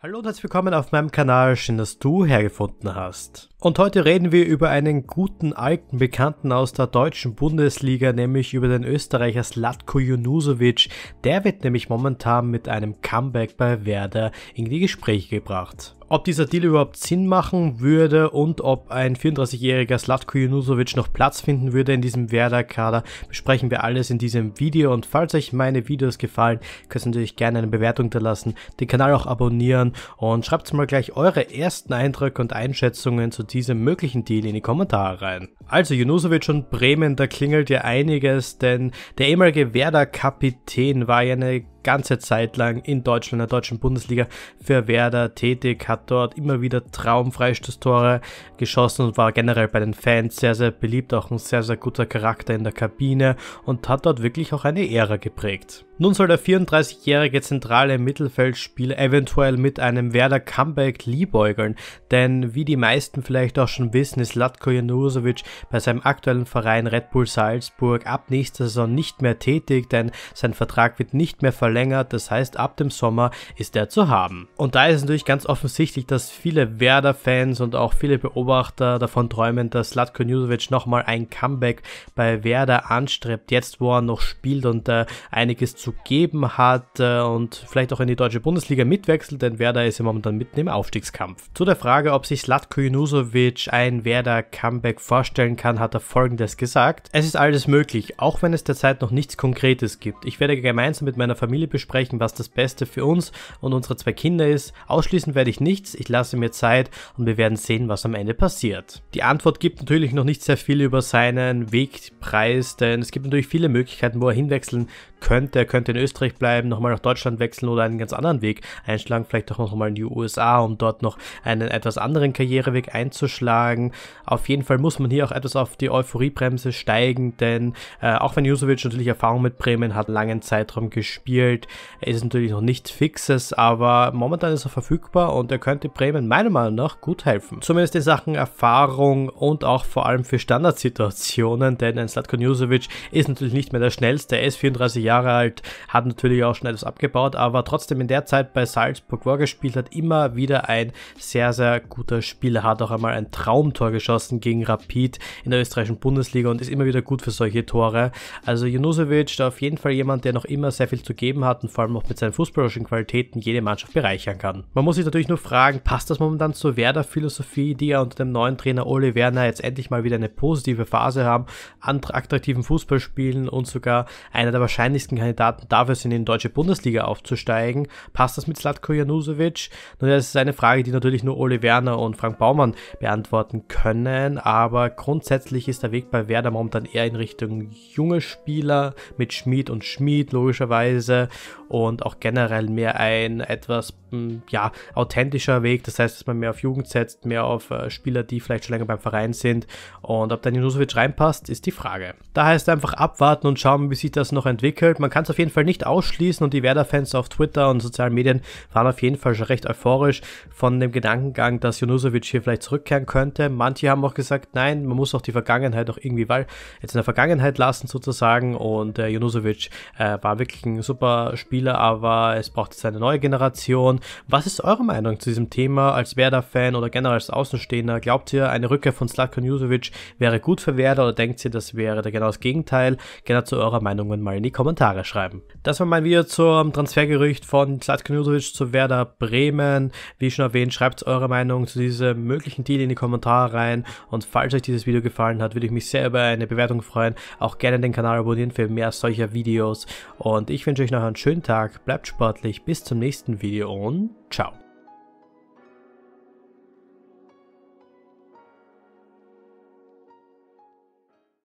Hallo und herzlich willkommen auf meinem Kanal, schön, dass du hergefunden hast. Und heute reden wir über einen guten alten Bekannten aus der deutschen Bundesliga, nämlich über den Österreicher Slatko Junusovic. Der wird nämlich momentan mit einem Comeback bei Werder in die Gespräche gebracht ob dieser Deal überhaupt Sinn machen würde und ob ein 34-jähriger Slatko Junusovic noch Platz finden würde in diesem Werder-Kader, besprechen wir alles in diesem Video und falls euch meine Videos gefallen, könnt ihr natürlich gerne eine Bewertung da lassen, den Kanal auch abonnieren und schreibt mal gleich eure ersten Eindrücke und Einschätzungen zu diesem möglichen Deal in die Kommentare rein. Also Junusovic und Bremen, da klingelt ja einiges, denn der ehemalige Werder-Kapitän war ja eine ganze Zeit lang in Deutschland, in der deutschen Bundesliga für Werder tätig, hat dort immer wieder Traumfreistoßtore geschossen und war generell bei den Fans sehr, sehr beliebt, auch ein sehr, sehr guter Charakter in der Kabine und hat dort wirklich auch eine Ära geprägt. Nun soll der 34-jährige zentrale Mittelfeldspieler eventuell mit einem Werder Comeback liebäugeln, denn wie die meisten vielleicht auch schon wissen, ist Latko Janusovic bei seinem aktuellen Verein Red Bull Salzburg ab nächster Saison nicht mehr tätig, denn sein Vertrag wird nicht mehr verlängert, das heißt ab dem Sommer ist er zu haben. Und da ist es natürlich ganz offensichtlich, dass viele Werder-Fans und auch viele Beobachter davon träumen, dass Latko Janusovic nochmal ein Comeback bei Werder anstrebt, jetzt wo er noch spielt und äh, einiges zu zu geben hat und vielleicht auch in die deutsche Bundesliga mitwechselt, denn Werder ist im Moment dann mitten im Aufstiegskampf. Zu der Frage, ob sich Slatko Junusovic ein Werder-Comeback vorstellen kann, hat er folgendes gesagt. Es ist alles möglich, auch wenn es derzeit noch nichts Konkretes gibt. Ich werde gemeinsam mit meiner Familie besprechen, was das Beste für uns und unsere zwei Kinder ist. Ausschließen werde ich nichts, ich lasse mir Zeit und wir werden sehen, was am Ende passiert. Die Antwort gibt natürlich noch nicht sehr viel über seinen Wegpreis, denn es gibt natürlich viele Möglichkeiten, wo er hinwechseln könnte. Er könnte könnte in Österreich bleiben, nochmal nach Deutschland wechseln oder einen ganz anderen Weg einschlagen, vielleicht auch nochmal in die USA, um dort noch einen etwas anderen Karriereweg einzuschlagen. Auf jeden Fall muss man hier auch etwas auf die Euphoriebremse steigen, denn äh, auch wenn Jusovic natürlich Erfahrung mit Bremen hat, langen Zeitraum gespielt, ist natürlich noch nichts Fixes, aber momentan ist er verfügbar und er könnte Bremen meiner Meinung nach gut helfen. Zumindest in Sachen Erfahrung und auch vor allem für Standardsituationen, denn ein Slatko Jusovic ist natürlich nicht mehr der schnellste, er ist 34 Jahre alt, hat natürlich auch schon etwas abgebaut, aber trotzdem in der Zeit bei Salzburg war gespielt, hat immer wieder ein sehr, sehr guter Spieler, hat auch einmal ein Traumtor geschossen gegen Rapid in der österreichischen Bundesliga und ist immer wieder gut für solche Tore. Also Junusovic, da auf jeden Fall jemand, der noch immer sehr viel zu geben hat und vor allem auch mit seinen fußballerischen Qualitäten jede Mannschaft bereichern kann. Man muss sich natürlich nur fragen, passt das momentan zur Werder-Philosophie, die ja unter dem neuen Trainer Ole Werner jetzt endlich mal wieder eine positive Phase haben, attraktiven Fußball spielen und sogar einer der wahrscheinlichsten Kandidaten Bedarf es, in die deutsche Bundesliga aufzusteigen? Passt das mit Slatko Janusovic? Nun, das ist eine Frage, die natürlich nur Ole Werner und Frank Baumann beantworten können, aber grundsätzlich ist der Weg bei Werder momentan eher in Richtung junge Spieler mit Schmid und Schmid logischerweise und auch generell mehr ein etwas hm, ja, authentischer Weg, das heißt, dass man mehr auf Jugend setzt, mehr auf äh, Spieler, die vielleicht schon länger beim Verein sind und ob dann Janusovic reinpasst, ist die Frage. Da heißt einfach abwarten und schauen, wie sich das noch entwickelt. Man kann es auf jeden Fall nicht ausschließen und die Werder-Fans auf Twitter und sozialen Medien waren auf jeden Fall schon recht euphorisch von dem Gedankengang, dass Junusovic hier vielleicht zurückkehren könnte. Manche haben auch gesagt, nein, man muss auch die Vergangenheit auch irgendwie weil jetzt in der Vergangenheit lassen sozusagen und äh, Junusovic äh, war wirklich ein super Spieler, aber es braucht jetzt eine neue Generation. Was ist eure Meinung zu diesem Thema als Werder-Fan oder generell als Außenstehender? Glaubt ihr, eine Rückkehr von Slatko Junusovic wäre gut für Werder oder denkt ihr, das wäre genau das Gegenteil? Gerne zu eurer Meinung mal in die Kommentare schreiben bleiben. Das war mein Video zum Transfergerücht von Zlatkanudovic zu Werder Bremen. Wie schon erwähnt, schreibt eure Meinung zu diesem möglichen Deal in die Kommentare rein. Und falls euch dieses Video gefallen hat, würde ich mich sehr über eine Bewertung freuen. Auch gerne den Kanal abonnieren für mehr solcher Videos. Und ich wünsche euch noch einen schönen Tag, bleibt sportlich, bis zum nächsten Video und ciao.